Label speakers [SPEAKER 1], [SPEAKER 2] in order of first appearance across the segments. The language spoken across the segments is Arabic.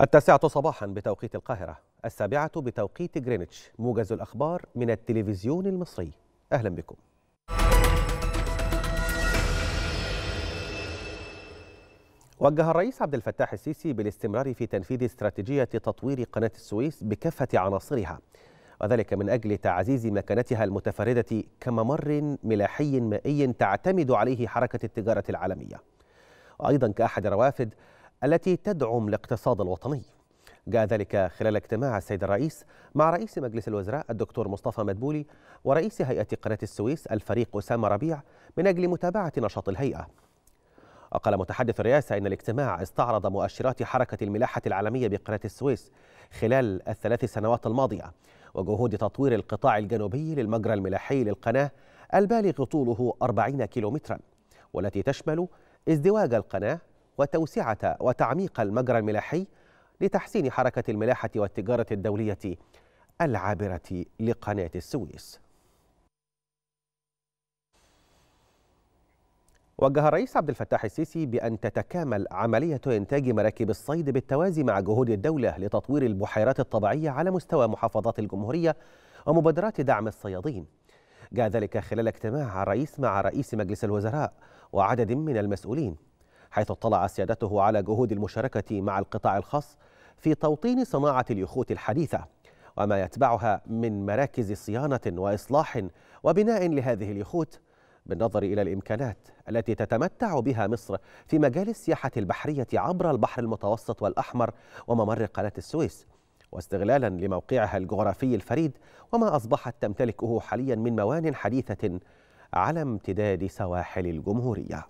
[SPEAKER 1] التاسعة صباحا بتوقيت القاهرة السابعة بتوقيت جرينتش موجز الأخبار من التلفزيون المصري أهلا بكم وجه الرئيس عبد الفتاح السيسي بالاستمرار في تنفيذ استراتيجية تطوير قناة السويس بكافة عناصرها وذلك من أجل تعزيز مكانتها المتفردة كممر ملاحي مائي تعتمد عليه حركة التجارة العالمية وأيضا كأحد روافد التي تدعم الاقتصاد الوطني جاء ذلك خلال اجتماع السيد الرئيس مع رئيس مجلس الوزراء الدكتور مصطفى مدبولي ورئيس هيئة قناة السويس الفريق أسامة ربيع من أجل متابعة نشاط الهيئة وقال متحدث الرئاسة إن الاجتماع استعرض مؤشرات حركة الملاحة العالمية بقناة السويس خلال الثلاث سنوات الماضية وجهود تطوير القطاع الجنوبي للمجرى الملاحي للقناة البالغ طوله 40 كيلومترا والتي تشمل ازدواج القناة وتوسعة وتعميق المجرى الملاحي لتحسين حركة الملاحة والتجارة الدولية العابرة لقناة السويس وجه الرئيس عبد الفتاح السيسي بأن تتكامل عملية إنتاج مراكب الصيد بالتوازي مع جهود الدولة لتطوير البحيرات الطبيعية على مستوى محافظات الجمهورية ومبادرات دعم الصيادين جاء ذلك خلال اجتماع الرئيس مع رئيس مجلس الوزراء وعدد من المسؤولين حيث اطلع سيادته على جهود المشاركة مع القطاع الخاص في توطين صناعة اليخوت الحديثة وما يتبعها من مراكز صيانة وإصلاح وبناء لهذه اليخوت بالنظر إلى الإمكانات التي تتمتع بها مصر في مجال السياحة البحرية عبر البحر المتوسط والأحمر وممر قناة السويس واستغلالا لموقعها الجغرافي الفريد وما أصبحت تمتلكه حاليا من موان حديثة على امتداد سواحل الجمهورية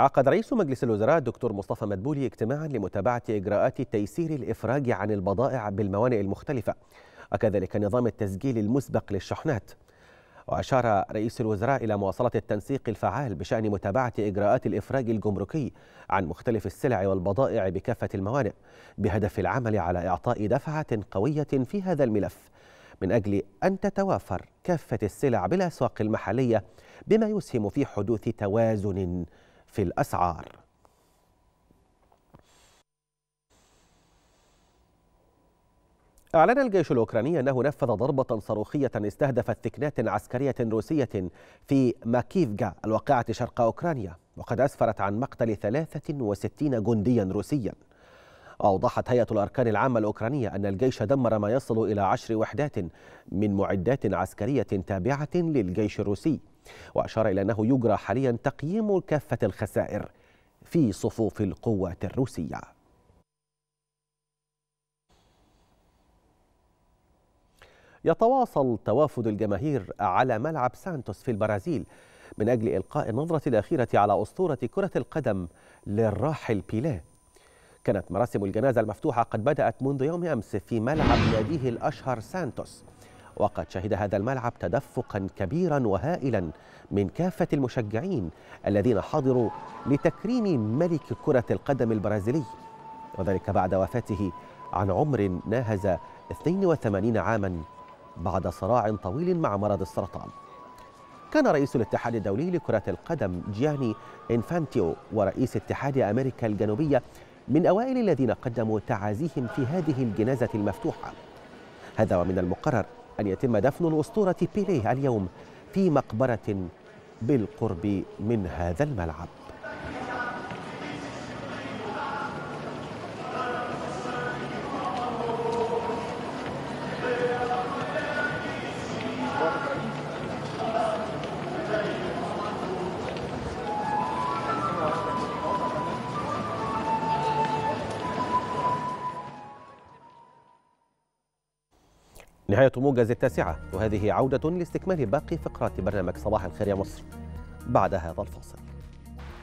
[SPEAKER 1] عقد رئيس مجلس الوزراء الدكتور مصطفى مدبولي اجتماعا لمتابعة إجراءات تيسير الإفراج عن البضائع بالموانئ المختلفة وكذلك نظام التسجيل المسبق للشحنات وأشار رئيس الوزراء إلى مواصلة التنسيق الفعال بشأن متابعة إجراءات الإفراج الجمركي عن مختلف السلع والبضائع بكافة الموانئ بهدف العمل على إعطاء دفعة قوية في هذا الملف من أجل أن تتوافر كافة السلع بالأسواق المحلية بما يسهم في حدوث توازن في الأسعار أعلن الجيش الأوكراني أنه نفذ ضربة صاروخية استهدفت ثكنات عسكرية روسية في ماكيفجا الواقعة شرق أوكرانيا وقد أسفرت عن مقتل 63 جنديا روسيا أوضحت هيئة الأركان العامة الأوكرانية أن الجيش دمر ما يصل إلى عشر وحدات من معدات عسكرية تابعة للجيش الروسي وأشار إلى أنه يجرى حاليا تقييم كافة الخسائر في صفوف القوات الروسية يتواصل توافد الجماهير على ملعب سانتوس في البرازيل من أجل إلقاء النظرة الأخيرة على أسطورة كرة القدم للراحل بيليه كانت مراسم الجنازة المفتوحة قد بدأت منذ يوم أمس في ملعب ناديه الأشهر سانتوس وقد شهد هذا الملعب تدفقا كبيرا وهائلا من كافة المشجعين الذين حضروا لتكريم ملك كرة القدم البرازيلي وذلك بعد وفاته عن عمر ناهز 82 عاما بعد صراع طويل مع مرض السرطان كان رئيس الاتحاد الدولي لكرة القدم جياني إنفانتيو ورئيس اتحاد أمريكا الجنوبية من أوائل الذين قدموا تعازيهم في هذه الجنازة المفتوحة هذا ومن المقرر أن يتم دفن الأسطورة بيليه اليوم في مقبرة بالقرب من هذا الملعب نهاية موجز التاسعة وهذه عودة لاستكمال باقي فقرات برنامج صباح الخير يا مصر بعد هذا الفاصل